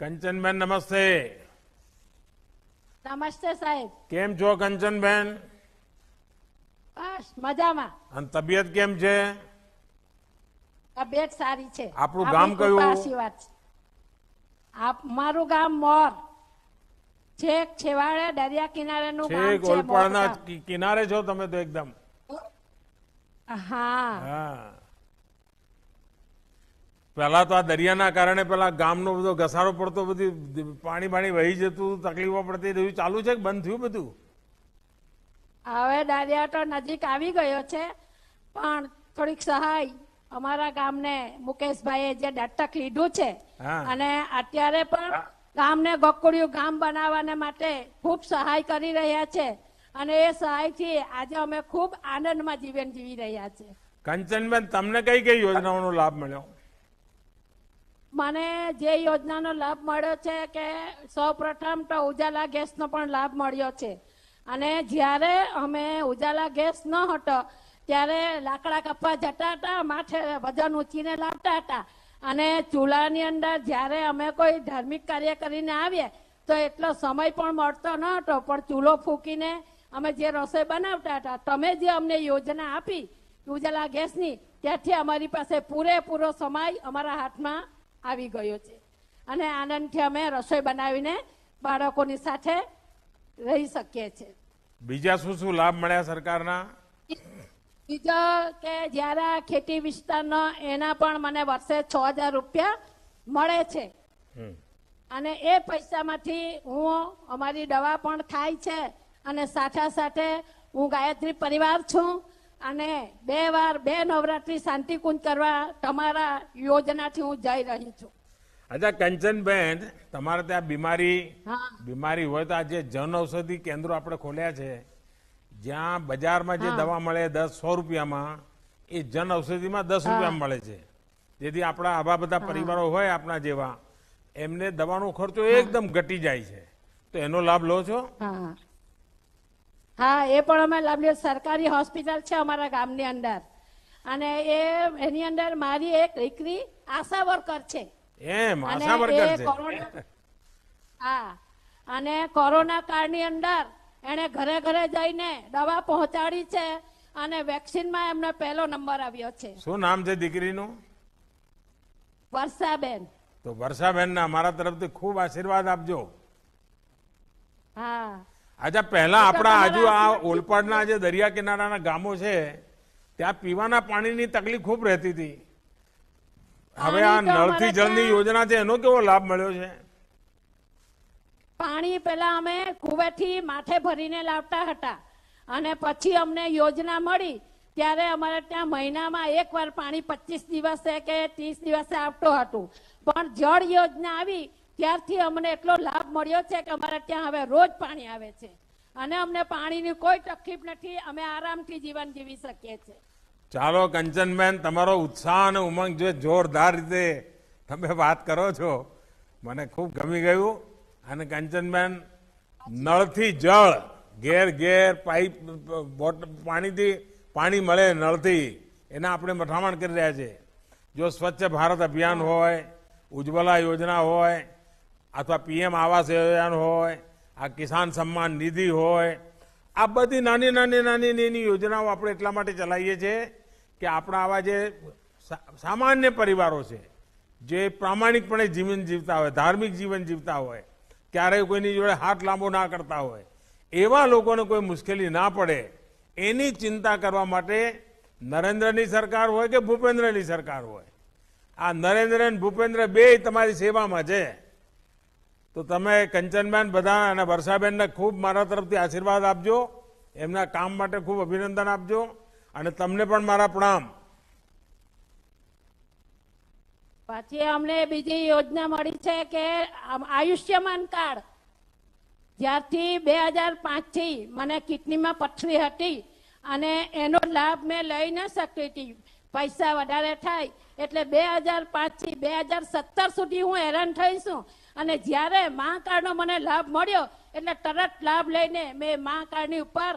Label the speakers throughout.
Speaker 1: કંચનબેન નમસ્તે
Speaker 2: નમસ્તે સાહેબ
Speaker 1: કેમ છો કંચનબેન
Speaker 2: બસ મજામાં
Speaker 1: અને તબિયત કેમ છે
Speaker 2: તબિયત સારી છે આપણું ગામ કયું છે આપ મારું ગામ મોર છેક છેવાડે દરિયા કિનારેનું ગામ છે ઓલપાડના
Speaker 1: કિનારે છો તમે તો એકદમ હા હા પહેલાં તો આ દરિયાના કારણે પહેલાં ગામનો બધો ઘસારો પડતો બધી પાણી પાણી વહી જતું તકલીફો પડતી રહ્યું ચાલુ છે કે બંધ થયું બધું
Speaker 2: હવે દરિયા તો નજીક આવી ગયો છે પણ થોડીક સહાય અમારા ગામને મુકેશભાઈએ જે દત્તક લીધું છે અને અત્યારે પણ ગામને ગોકુળિયું ગામ બનાવવાને માટે ખૂબ સહાય કરી રહ્યા છે અને એ સહાયથી આજે અમે ખૂબ આનંદમાં જીવન જીવી રહ્યા છે
Speaker 1: કંચનબેન તમને કઈ કઈ યોજનાઓનો લાભ મળ્યો
Speaker 2: મને જે યોજનાનો લાભ મળ્યો છે કે સૌ પ્રથમ તો ઉજાલા ગેસનો પણ લાભ મળ્યો છે અને જ્યારે અમે ઉજાલા ગેસ ન હતો ત્યારે લાકડા કપવા જતા હતા માથે વજન ઊંચીને લાવતા હતા અને ચૂલાની અંદર જ્યારે અમે કોઈ ધાર્મિક કાર્ય કરીને આવીએ તો એટલો સમય પણ મળતો ન હતો પણ ચૂલો ફૂંકીને અમે જે રસોઈ બનાવતા હતા તમે જે અમને યોજના આપી ઉજાલા ગેસની ત્યાંથી અમારી પાસે પૂરેપૂરો સમય અમારા હાથમાં આવી ગયો છે અને આનંદથી અમે રસોઈ બનાવીને બાળકોની સાથે રહી શકીએ છીએ
Speaker 1: બીજા શું શું લાભ મળ્યા સરકારના
Speaker 2: બીજો કે જ્યારે ખેતી વિસ્તારનો એના પણ મને વર્ષે છ હજાર રૂપિયા મળે છે અને એ પૈસામાંથી હું અમારી દવા પણ થાય છે અને સાથે સાથે હું ગાયત્રી પરિવાર છું અને બે વાર બે નવરાત્રી શાંતિકુંજ કરવા તમારા યોજનાથી હું જઈ રહી છું
Speaker 1: અચ્છા કંચનબેન તમારે ત્યાં બીમારી બીમારી હોય તો આ જે જન ઔષધિ કેન્દ્રો આપણે ખોલ્યા છે જ્યાં બજારમાં જે દવા મળે દસ સો રૂપિયામાં એ જન ઔષધિમાં દસ રૂપિયામાં મળે છે જેથી આપણા આવા બધા પરિવારો હોય આપણા જેવા એમને દવાનો ખર્ચો એકદમ ઘટી જાય છે તો એનો લાભ લો છો
Speaker 2: હા એ પણ અમે લાવીએ સરકારી હોસ્પિટલ છે અમારા ગામની અંદર અને એ એની અંદર મારી એક દીકરી આશા વર્કર છે
Speaker 1: એમ કોરોના
Speaker 2: હા અને કોરોના કાળની અંદર એને ઘરે ઘરે જઈને દવા પહોંચાડી છે અને વેક્સિન વેક્સિનમાં એમનો પહેલો નંબર આવ્યો છે શું
Speaker 1: નામ છે દીકરીનું
Speaker 2: વર્ષાબેન
Speaker 1: તો વર્ષાબેન ના મારા તરફથી ખૂબ આશીર્વાદ આપજો હા અચ્છા પહેલા આપણા આજુ આ ઓલપાડના જે દરિયા કિનારાના ગામો છે ત્યાં પીવાના પાણીની તકલીફ ખૂબ રહેતી હતી
Speaker 2: હવે આ નળથી જળની
Speaker 1: યોજનાથી એનો કેવો લાભ મળ્યો છે
Speaker 2: પાણી પેલા અમે કુવેથી માથે ભરીને લાવતા હતા અને પછી અમને યોજના મળી ત્યારે અમારે ત્યાં મહિનામાં એકવાર પાણી પચીસ દિવસે કે ત્રીસ દિવસે આવતું હતું પણ જળ યોજના આવી ત્યારથી અમને એટલો લાભ મળ્યો છે કે અમારે ત્યાં હવે રોજ પાણી આવે છે અને અમને પાણીની કોઈ તકલીફ નથી અમે આરામથી જીવન જીવી શકીએ છીએ
Speaker 1: ચાલો કંચનબેન તમારો ઉત્સાહ અને ઉમંગ જે જોરદાર રીતે તમે વાત કરો છો મને ખૂબ ગમી ગયું અને કંચનબેન નળથી જળ ઘેર ઘેર પાઇપ બોટ પાણીથી પાણી મળે નળથી એના આપણે મઠામણ કરી રહ્યા છે જો સ્વચ્છ ભારત અભિયાન હોય ઉજ્જવલા યોજના હોય અથવા પીએમ આવાસ યોજના હોય આ કિસાન સન્માન નિધિ હોય આ બધી નાની નાની નાની નાની યોજનાઓ આપણે એટલા માટે ચલાવીએ છીએ કે આપણા આવા જે સામાન્ય પરિવારો છે જે પ્રામાણિકપણે જીવન જીવતા હોય ધાર્મિક જીવન જીવતા હોય ક્યારેય કોઈની જોડે હાથ લાંબો ના કરતા હોય એવા લોકોને કોઈ મુશ્કેલી ના પડે એની ચિંતા કરવા માટે નરેન્દ્રની સરકાર હોય કે ભૂપેન્દ્રની સરકાર હોય આ નરેન્દ્ર ભૂપેન્દ્ર બે તમારી સેવામાં છે તો તમે કંચનબેન બધા અને વર્ષાબેનને ખૂબ મારા તરફથી આશીર્વાદ આપજો એમના કામ માટે ખૂબ અભિનંદન આપજો અને તમને પણ મારા પ્રણામ
Speaker 2: પાછી અમને બીજી યોજના મળી છે કે આયુષ્યમાન કાર્ડ જ્યારથી બે હજાર પાંચથી મને કિડનીમાં પથરી હતી અને એનો લાભ મેં લઈ ન શકતી હતી પૈસા વધારે થાય એટલે બે હજાર પાંચથી બે હજાર સત્તર સુધી હું હેરાન થઈ છું અને જ્યારે મા કાર્ડનો મને લાભ મળ્યો એટલે તરત લાભ લઈને મેં મા કાર્ડની ઉપર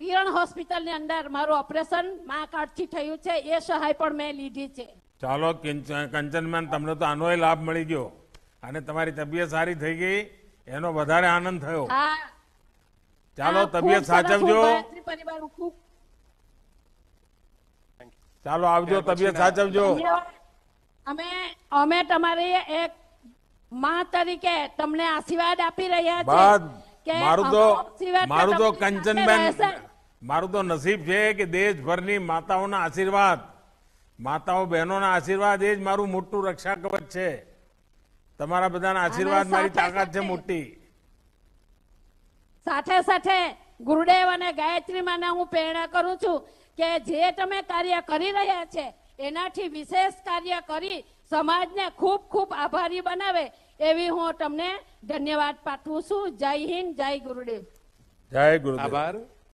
Speaker 2: કિરણ હોસ્પિટલની અંદર મારું ઓપરેશન મા કાર્ડથી થયું છે એ સહાય પણ મેં લીધી છે
Speaker 1: ચાલો કંચનમાન તમને તો આનો લાભ મળી ગયો અને તમારી તબિયત સારી થઈ ગઈ એનો વધારે આનંદ થયો ચાલો તબિયત સાચવજો પરિવાર ચાલો આવજો તબિયત સાચવજો
Speaker 2: અમે અમે તમારી એક માં તરીકે તમને આશીર્વાદ આપી રહ્યા છીએ મારું તો મારું તો કંચનબેન
Speaker 1: મારું તો નસીબ છે કે દેશભરની માતાઓના આશીર્વાદ માતાઓ બહેનોના આશીર્વાદ એ જ મારું મોટું રક્ષા કવચ છે તમારા બધાના આશીર્વાદ મારી તાકાત છે મોટી
Speaker 2: સાથે સાથે ગુરુદેવ અને ગાયત્રી માને હું પ્રેરણા કરું છું કે જે તમે કાર્ય કરી રહ્યા છે એનાથી વિશેષ કાર્ય કરી સમાજને ખૂબ ખૂબ આભારી બનાવે એવી હું તમને ધન્યવાદ પાઠવું છું જય હિન્દ જય ગુરુદેવ
Speaker 1: જય ગુરુ આભાર